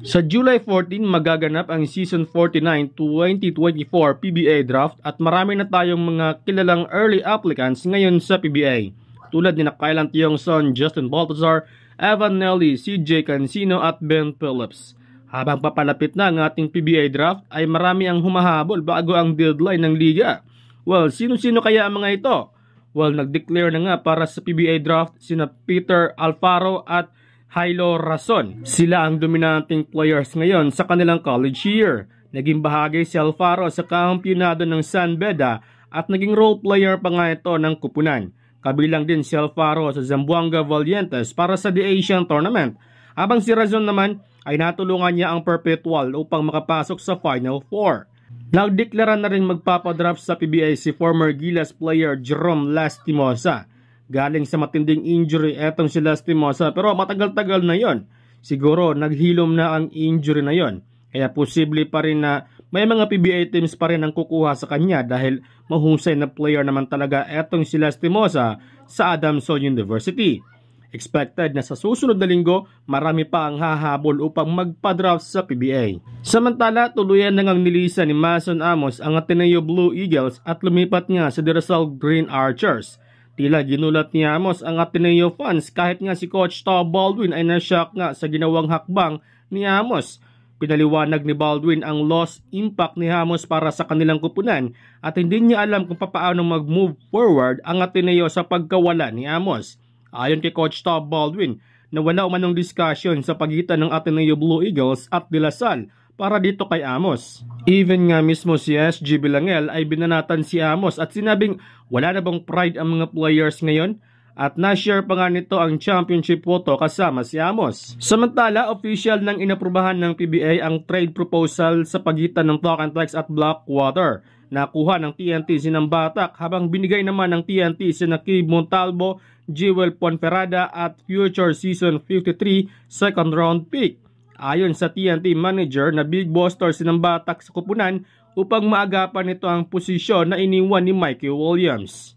Sa July 14, magaganap ang Season 49 2024 PBA Draft at marami na tayong mga kilalang early applicants ngayon sa PBA. Tulad ni Kailan Tiongson, Justin Baltazar, Evan Nelly, CJ Cancino at Ben Phillips. Habang papalapit na ang ating PBA draft ay marami ang humahabol bago ang deadline ng liga. Well, sino-sino kaya ang mga ito? Well, nag-declare na nga para sa PBA draft sina Peter Alfaro at Hilo Rason. Sila ang dominating players ngayon sa kanilang college year. Naging bahagi si Alfaro sa kampiyonado ng San Beda at naging role player pa nga ito ng kupunan. Kabilang din si Alfaro sa Zamboanga Valientes para sa The Asian Tournament. Habang si Rason naman ay natulungan niya ang perpetual upang makapasok sa Final Four. Nagdeklara na rin magpapadrop sa PBA si former Gilas player Jerome Lastimosa galing sa matinding injury etong si Lastimosa pero matagal-tagal na yon. Siguro naghilom na ang injury na yon. Kaya posible pa rin na may mga PBA teams pa rin ang kukuha sa kanya dahil mahusay na player naman talaga etong si Lastimosa sa Adamson University. Expected na sa susunod na linggo, marami pa ang hahabol upang magpa-draft sa PBA. Samantala, tuluyan na ngang nilisa ni Mason Amos ang Ateneo Blue Eagles at lumipat nga sa Dirasal Green Archers. Tila ginulat ni Amos ang Ateneo fans kahit nga si Coach Tom Baldwin ay nashock nga sa ginawang hakbang ni Amos. Pinaliwanag ni Baldwin ang loss impact ni Amos para sa kanilang kupunan at hindi niya alam kung paano mag-move forward ang Ateneo sa pagkawala ni Amos. Ayon kay Coach Tom Baldwin, na wala umanong discussion sa pagitan ng Ateneo Blue Eagles at De Salle para dito kay Amos. Even nga mismo si SG Bilangel ay binanatan si Amos at sinabing wala na bang pride ang mga players ngayon? At na-share pa nga nito ang championship photo kasama si Amos. Samantala, official ng inaprubahan ng PBA ang trade proposal sa pagitan ng Talk and Text at Blackwater. na Nakuha ng TNT si Nambatak habang binigay naman ng TNT si Nakib Montalbo, Jewel Ponferrada at future season 53 second round pick. Ayon sa TNT manager na Big Boss Torsi ng Batak sa Kupunan upang maagapan nito ang posisyon na iniwan ni Mikey Williams.